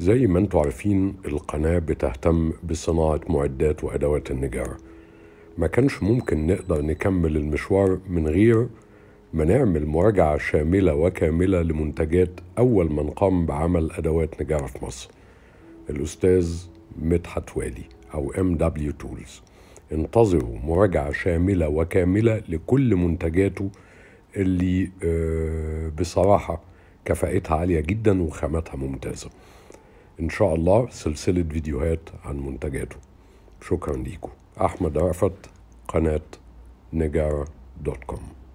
زي ما انتم عارفين القناة بتهتم بصناعة معدات وأدوات النجارة ما كانش ممكن نقدر نكمل المشوار من غير ما نعمل مراجعة شاملة وكاملة لمنتجات أول من قام بعمل أدوات نجارة في مصر الأستاذ مدحت والي أو MW Tools انتظروا مراجعة شاملة وكاملة لكل منتجاته اللي آه، بصراحة كفاءتها عالية جدا وخامتها ممتازة إن شاء الله سلسلة فيديوهات عن منتجاته شكرا ليكم أحمد رأفت قناة نجارة دوت كوم